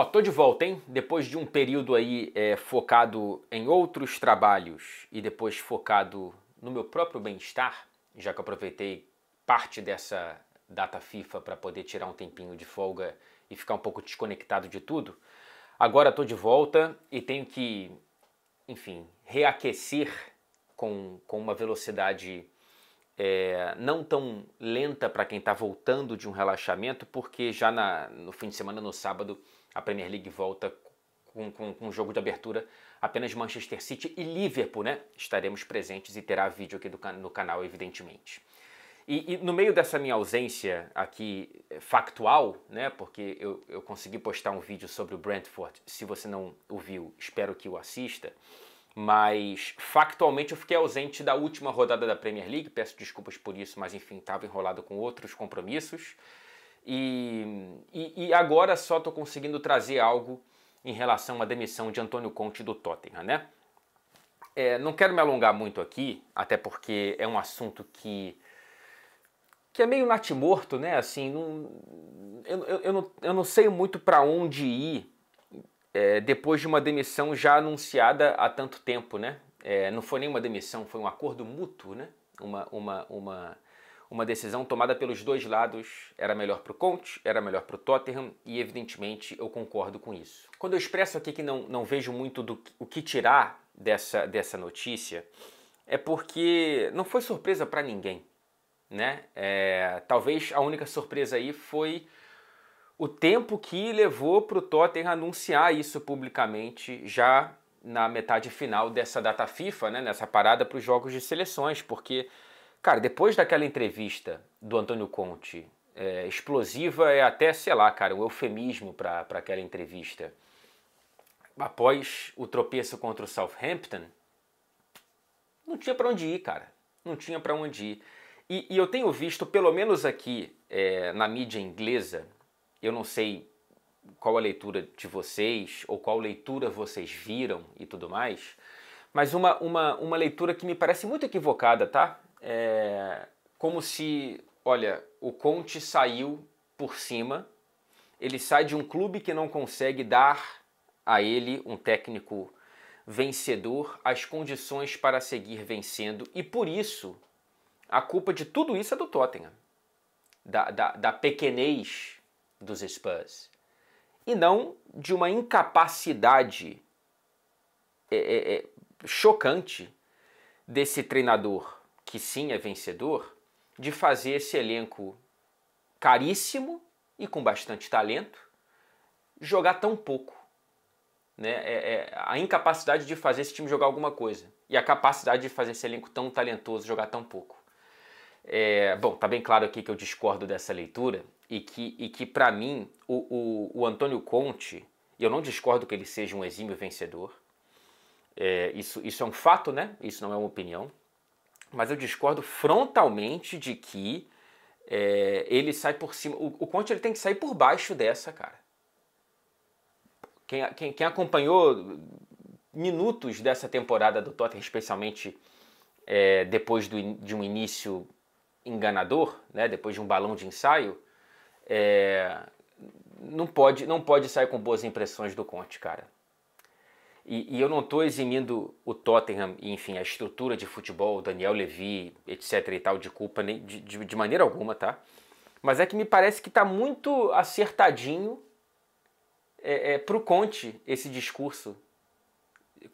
Ó, tô de volta, hein? Depois de um período aí é, focado em outros trabalhos e depois focado no meu próprio bem-estar, já que aproveitei parte dessa data FIFA para poder tirar um tempinho de folga e ficar um pouco desconectado de tudo. Agora tô de volta e tenho que, enfim, reaquecer com, com uma velocidade é, não tão lenta para quem está voltando de um relaxamento, porque já na, no fim de semana, no sábado, a Premier League volta com, com, com jogo de abertura apenas Manchester City e Liverpool, né? Estaremos presentes e terá vídeo aqui do, no canal, evidentemente. E, e, no meio dessa minha ausência aqui eh, factual, né, porque eu, eu consegui postar um vídeo sobre o Brentford, se você não ouviu, espero que o assista, mas factualmente eu fiquei ausente da última rodada da Premier League, peço desculpas por isso, mas enfim, estava enrolado com outros compromissos. E, e, e agora só estou conseguindo trazer algo em relação à demissão de Antônio Conte do Tottenham, né? É, não quero me alongar muito aqui, até porque é um assunto que, que é meio natimorto, né? Assim, não, eu, eu, eu, não, eu não sei muito para onde ir é, depois de uma demissão já anunciada há tanto tempo, né? É, não foi nenhuma demissão, foi um acordo mútuo, né? Uma, uma, uma, uma decisão tomada pelos dois lados era melhor para o Conte, era melhor para o Tottenham e, evidentemente, eu concordo com isso. Quando eu expresso aqui que não, não vejo muito do o que tirar dessa, dessa notícia, é porque não foi surpresa para ninguém. Né? É, talvez a única surpresa aí foi o tempo que levou para o Tottenham anunciar isso publicamente já na metade final dessa data FIFA, né? nessa parada para os jogos de seleções, porque Cara, depois daquela entrevista do Antônio Conte, é, explosiva é até, sei lá, cara, um eufemismo para aquela entrevista. Após o tropeço contra o Southampton, não tinha para onde ir, cara. Não tinha para onde ir. E, e, eu tenho visto, pelo menos aqui é, na mídia inglesa, eu não sei qual a leitura de vocês ou qual leitura vocês viram e tudo mais, mas uma, uma, uma leitura que me parece muito equivocada, tá? é, como se, olha, o Conte saiu por cima, ele sai de um clube que não consegue dar a ele, um técnico vencedor, as condições para seguir vencendo e por isso a culpa de tudo isso é do Tottenham, da, da, da pequenez dos Spurs e não de uma incapacidade é, é, é chocante desse treinador que sim é vencedor, de fazer esse elenco caríssimo e com bastante talento jogar tão pouco. Né? É, é a incapacidade de fazer esse time jogar alguma coisa e a capacidade de fazer esse elenco tão talentoso jogar tão pouco. É, bom, tá bem claro aqui que eu discordo dessa leitura e que, e que para mim, o, o, o Antônio Conte, eu não discordo que ele seja um exímio vencedor, é, isso, isso é um fato, né? Isso não é uma opinião mas eu discordo frontalmente de que é, ele sai por cima. O, o, Conte ele tem que sair por baixo dessa, cara. Quem, quem, quem acompanhou minutos dessa temporada do Tottenham, especialmente é, depois do, de um início enganador, né, depois de um balão de ensaio, é, não pode não pode sair com boas impressões do Conte, cara. E, e eu não estou eximindo o Tottenham, enfim, a estrutura de futebol, Daniel Levy, etc e tal, de culpa de, de, de maneira alguma, tá? Mas é que me parece que está muito acertadinho é, é, para o Conte esse discurso.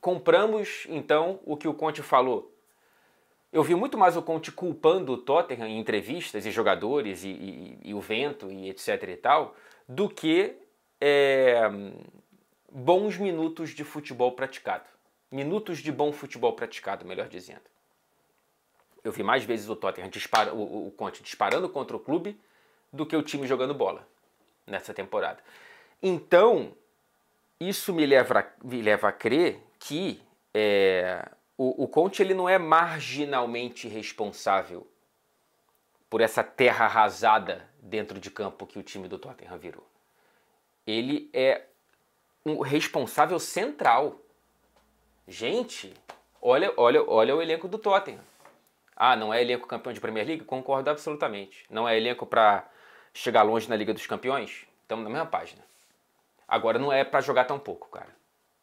Compramos, então, o que o Conte falou. Eu vi muito mais o Conte culpando o Tottenham em entrevistas e jogadores e, e, e o vento e etc e tal, do que é, bons minutos de futebol praticado. Minutos de bom futebol praticado, melhor dizendo. Eu vi mais vezes o Tottenham dispara, o, o Conte disparando contra o clube do que o time jogando bola nessa temporada. Então, isso me leva, me leva a crer que é, o, o Conte ele não é marginalmente responsável por essa terra arrasada dentro de campo que o time do Tottenham virou. Ele é um responsável central. Gente, olha, olha, olha o elenco do Tottenham. Ah, não é elenco campeão de Premier League? Concordo absolutamente. Não é elenco para chegar longe na Liga dos Campeões? Estamos na mesma página. Agora não é para jogar tão pouco, cara.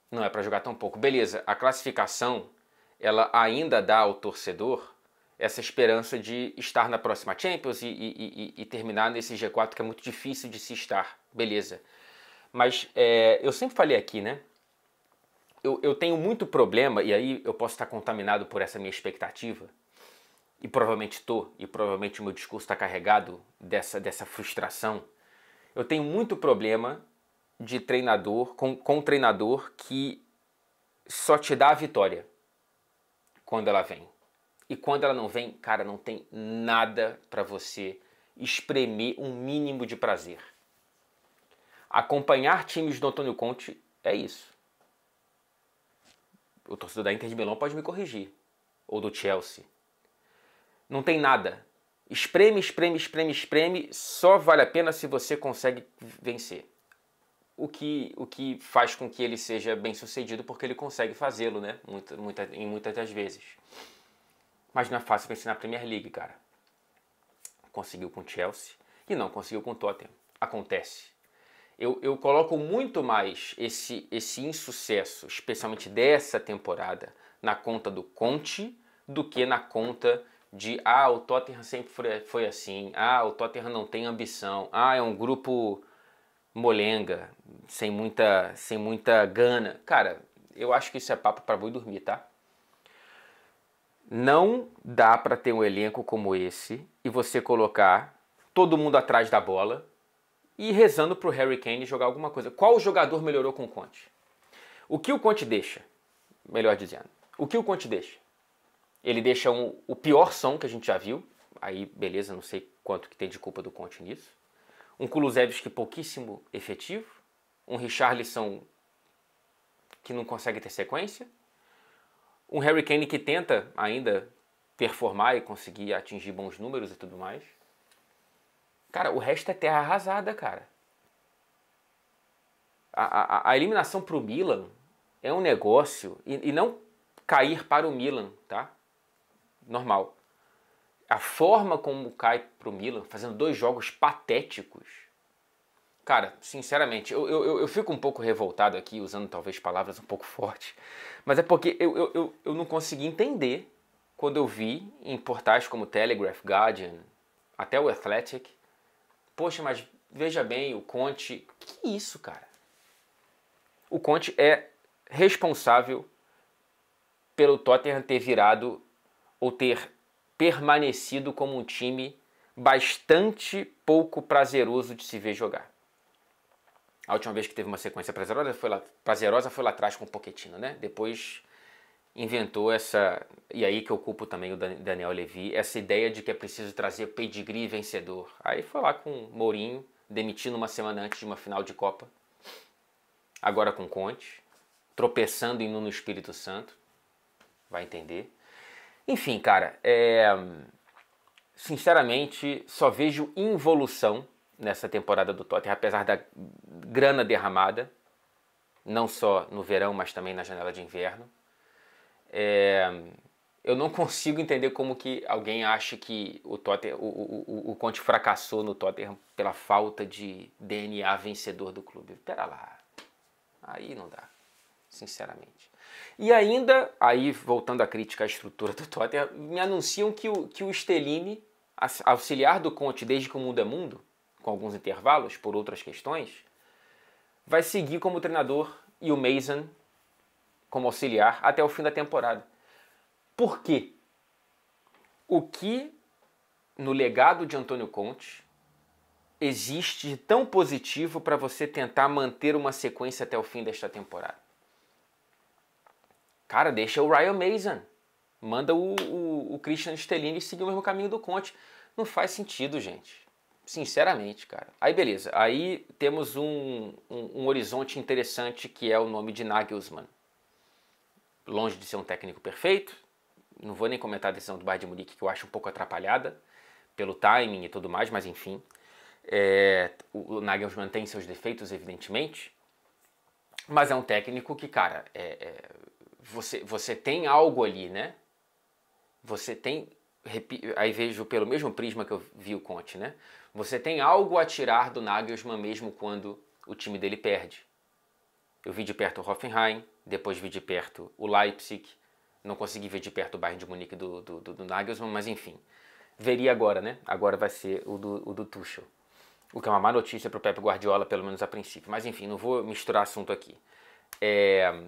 Não é para jogar tão pouco. Beleza, a classificação ela ainda dá ao torcedor essa esperança de estar na próxima Champions e, e, e, e terminar nesse G4 que é muito difícil de se estar. Beleza. Mas é, eu sempre falei aqui, né? Eu, eu tenho muito problema, e aí eu posso estar contaminado por essa minha expectativa, e provavelmente estou, e provavelmente o meu discurso está carregado dessa, dessa frustração. Eu tenho muito problema de treinador, com, com um treinador que só te dá a vitória quando ela vem. E quando ela não vem, cara, não tem nada para você espremer um mínimo de prazer acompanhar times do Antônio Conte é isso. O torcedor da Inter de Milão pode me corrigir. Ou do Chelsea. Não tem nada. Espreme, espreme, espreme, espreme, só vale a pena se você consegue vencer. O que, o que faz com que ele seja bem sucedido, porque ele consegue fazê-lo, né? Muita, muita, em muitas das vezes. Mas não é fácil vencer na Premier League, cara. Conseguiu com o Chelsea e não conseguiu com o Tottenham. Acontece eu, eu coloco muito mais esse, esse insucesso, especialmente dessa temporada, na conta do Conte do que na conta de ah, o Tottenham sempre foi, foi assim, ah, o Tottenham não tem ambição, ah, é um grupo molenga, sem muita, sem muita gana. Cara, eu acho que isso é papo para boi dormir, tá? Não dá para ter um elenco como esse e você colocar todo mundo atrás da bola e rezando para o Harry Kane jogar alguma coisa. Qual jogador melhorou com o Conte? O que o Conte deixa? Melhor dizendo, o que o Conte deixa? Ele deixa um, o pior som que a gente já viu. Aí, beleza, não sei quanto que tem de culpa do Conte nisso. Um Kulusevski pouquíssimo efetivo. Um Richarlison que não consegue ter sequência. Um Harry Kane que tenta ainda performar e conseguir atingir bons números e tudo mais. Cara, o resto é terra arrasada, cara. A, a, a eliminação pro Milan é um negócio, e, e não cair para o Milan, tá? Normal. A forma como cai pro Milan, fazendo dois jogos patéticos. Cara, sinceramente, eu, eu, eu fico um pouco revoltado aqui, usando talvez palavras um pouco fortes, mas é porque eu, eu, eu, eu não consegui entender quando eu vi em portais como Telegraph, Guardian, até o Athletic, Poxa, mas veja bem, o Conte. Que é isso, cara? O Conte é responsável pelo Tottenham ter virado ou ter permanecido como um time bastante pouco prazeroso de se ver jogar. A última vez que teve uma sequência prazerosa foi lá, prazerosa foi lá atrás com o Pochettino, né? Depois inventou essa, e aí que eu também o Daniel Levy, essa ideia de que é preciso trazer pedigree vencedor. Aí foi lá com Mourinho, demitindo uma semana antes de uma final de Copa. Agora com Conte, tropeçando em Nuno Espírito Santo. Vai entender. Enfim, cara, é... sinceramente, só vejo involução nessa temporada do Tottenham, apesar da grana derramada, não só no verão, mas também na janela de inverno. É, eu não consigo entender como que alguém acha que o, o, o, o, Conte fracassou no Tottenham pela falta de DNA vencedor do clube. Pera lá, aí não dá, sinceramente. E ainda, aí voltando à crítica à estrutura do Tottenham, me anunciam que o, que o Stellini, auxiliar do Conte desde que o mundo é mundo, com alguns intervalos por outras questões, vai seguir como treinador e o Mason como auxiliar até o fim da temporada. Por quê? O que no legado de Antônio Conte existe de tão positivo para você tentar manter uma sequência até o fim desta temporada? Cara, deixa o Ryan Mason. Manda o, o, o Christian Stellini seguir o mesmo caminho do Conte. Não faz sentido, gente. Sinceramente, cara. Aí beleza. Aí temos um, um, um horizonte interessante que é o nome de Nagelsmann longe de ser um técnico perfeito. Não vou nem comentar a decisão do Bayern de Munique, que eu acho um pouco atrapalhada pelo timing e tudo mais, mas enfim. É, o Nagelsmann tem seus defeitos, evidentemente, mas é um técnico que, cara, é, é, você, você tem algo ali, né? Você tem. Aí vejo pelo mesmo prisma que eu vi o Conte, né? Você tem algo a tirar do Nagelsmann mesmo quando o time dele perde. Eu vi de perto o Hoffenheim, depois vi de perto o Leipzig, não consegui ver de perto o Bayern de Munique do, do, do, do Nagelsmann, mas enfim. Veria agora, né? Agora vai ser o do, o do Tuchel. O que é uma má notícia para o Pepe Guardiola, pelo menos a princípio. Mas enfim, não vou misturar assunto aqui. É...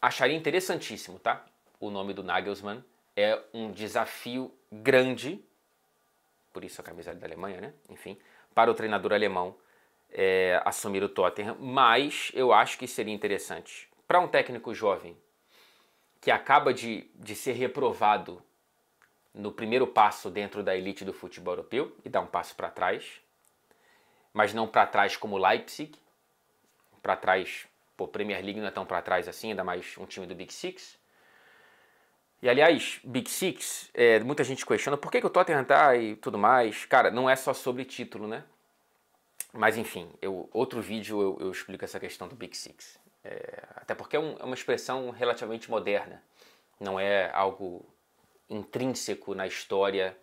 Acharia interessantíssimo, tá? O nome do Nagelsmann é um desafio grande, por isso a camisa da Alemanha, né? Enfim, para o treinador alemão é, assumir o Tottenham, mas eu acho que seria interessante para um técnico jovem que acaba de, de ser reprovado no primeiro passo dentro da elite do futebol europeu e dá um passo para trás, mas não para trás como Leipzig, para trás, pô, Premier League não é tão para trás assim, ainda mais um time do Big Six. E aliás, Big Six, é, muita gente questiona por que, que o Tottenham tá e tudo mais. Cara, não é só sobre título, né? Mas enfim, eu, outro vídeo eu, eu, explico essa questão do Big Six. É, até porque é, um, é uma expressão relativamente moderna, não é algo intrínseco na história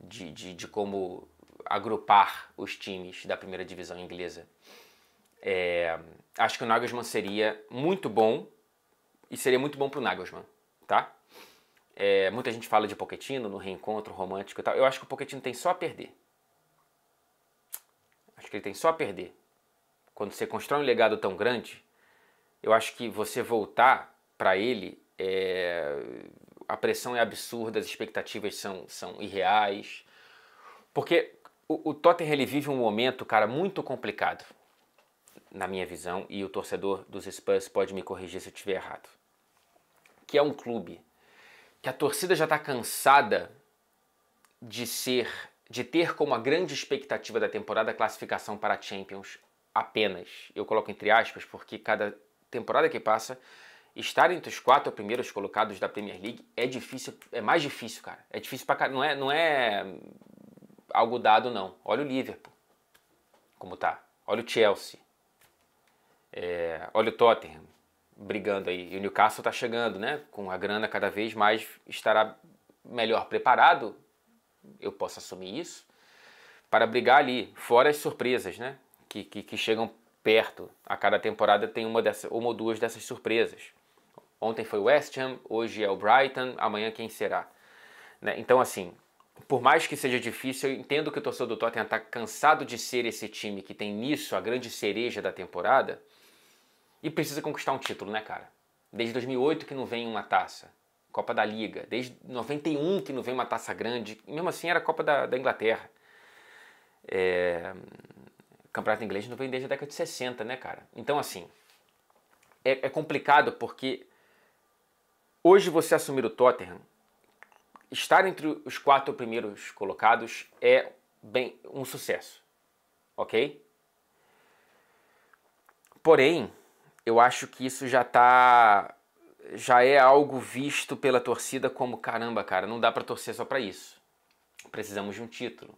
de, de, de, como agrupar os times da primeira divisão inglesa. É, acho que o Nagelsmann seria muito bom e seria muito bom para o Nagelsmann, tá? É, muita gente fala de Pochettino no reencontro romântico e tal. Eu acho que o Pochettino tem só a perder que ele tem só a perder. Quando você constrói um legado tão grande, eu acho que você voltar para ele, é... a pressão é absurda, as expectativas são, são irreais. Porque o, o Tottenham ele vive um momento, cara, muito complicado, na minha visão, e o torcedor dos Spurs pode me corrigir se eu estiver errado. Que é um clube que a torcida já está cansada de ser de ter como a grande expectativa da temporada a classificação para a Champions apenas. Eu coloco entre aspas porque cada temporada que passa, estar entre os quatro primeiros colocados da Premier League é difícil, é mais difícil, cara. É difícil para não é, não é algo dado não. Olha o Liverpool como tá. Olha o Chelsea. É, olha o Tottenham brigando aí. E o Newcastle tá chegando, né? Com a grana cada vez mais estará melhor preparado eu posso assumir isso, para brigar ali, fora as surpresas, né? Que, que, que chegam perto. A cada temporada tem uma, dessa, uma ou duas dessas surpresas. Ontem foi o West Ham, hoje é o Brighton, amanhã quem será? Né? Então, assim, por mais que seja difícil, eu entendo que o torcedor do Tottenham está cansado de ser esse time que tem nisso a grande cereja da temporada e precisa conquistar um título, né, cara? Desde 2008 que não vem uma taça. Copa da Liga. Desde 91 que não vem uma taça grande. Mesmo assim era Copa da, da Inglaterra. É... Campeonato inglês não vem desde a década de 60, né, cara? Então, assim, é, é complicado porque hoje você assumir o Tottenham, estar entre os quatro primeiros colocados é bem um sucesso, ok? Porém, eu acho que isso já está já é algo visto pela torcida como caramba, cara, não dá para torcer só para isso. Precisamos de um título.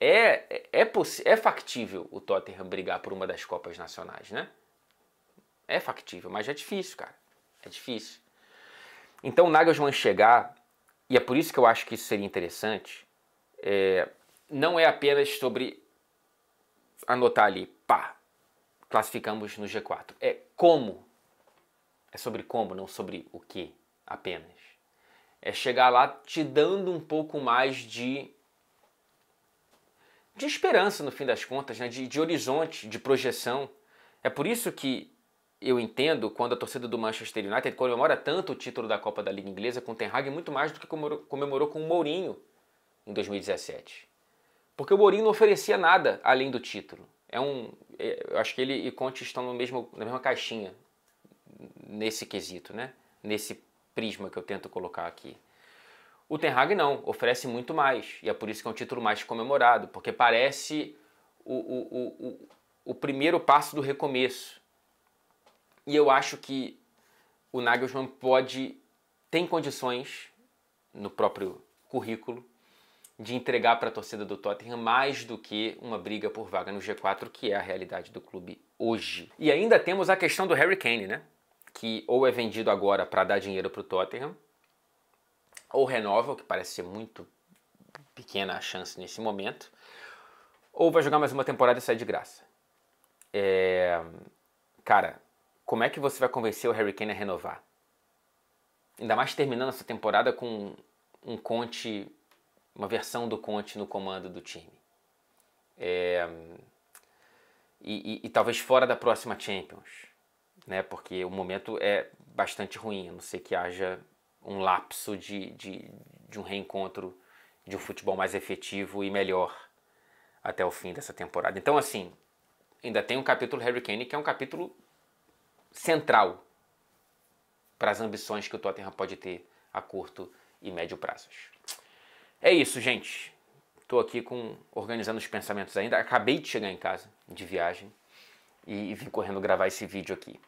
É é, é, é factível o Tottenham brigar por uma das Copas Nacionais, né? É factível, mas é difícil, cara. É difícil. Então o Nagelsmann chegar, e é por isso que eu acho que isso seria interessante, é, não é apenas sobre anotar ali, pá, classificamos no G4. É como é sobre como, não sobre o que apenas. É chegar lá te dando um pouco mais de de esperança no fim das contas, né? de, de horizonte, de projeção. É por isso que eu entendo quando a torcida do Manchester United comemora tanto o título da Copa da Liga Inglesa com o Ten Hag muito mais do que comemorou, comemorou com o Mourinho em 2017. Porque o Mourinho não oferecia nada além do título. É um, é, eu acho que ele e Conte estão no mesmo, na mesma caixinha nesse quesito, né? Nesse prisma que eu tento colocar aqui. O Ten Hag não, oferece muito mais, e é por isso que é um título mais comemorado, porque parece o, o, o, o primeiro passo do recomeço. E eu acho que o Nagelsmann pode, tem condições, no próprio currículo, de entregar para a torcida do Tottenham mais do que uma briga por vaga no G4, que é a realidade do clube hoje. E ainda temos a questão do Harry Kane, né? que ou é vendido agora para dar dinheiro para o Tottenham, ou renova, o que parece ser muito pequena a chance nesse momento, ou vai jogar mais uma temporada e sai de graça. É... Cara, como é que você vai convencer o Harry Kane a renovar? Ainda mais terminando essa temporada com um Conte, uma versão do Conte no comando do time. É... E, e, e talvez fora da próxima Champions né? Porque o momento é bastante ruim, a não ser que haja um lapso de, de, de um reencontro de um futebol mais efetivo e melhor até o fim dessa temporada. Então, assim, ainda tem um capítulo Harry Kane que é um capítulo central para as ambições que o Tottenham pode ter a curto e médio prazos. É isso, gente. Estou aqui com organizando os pensamentos ainda. Acabei de chegar em casa de viagem e vim correndo gravar esse vídeo aqui.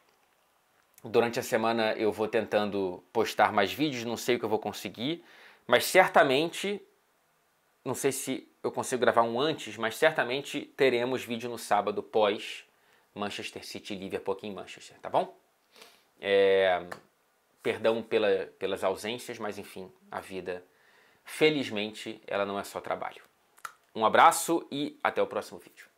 Durante a semana eu vou tentando postar mais vídeos, não sei o que eu vou conseguir, mas certamente, não sei se eu consigo gravar um antes, mas certamente teremos vídeo no sábado pós Manchester City Liverpool aqui em Manchester, tá bom? É, perdão pela, pelas ausências, mas enfim, a vida, felizmente, ela não é só trabalho. Um abraço e até o próximo vídeo.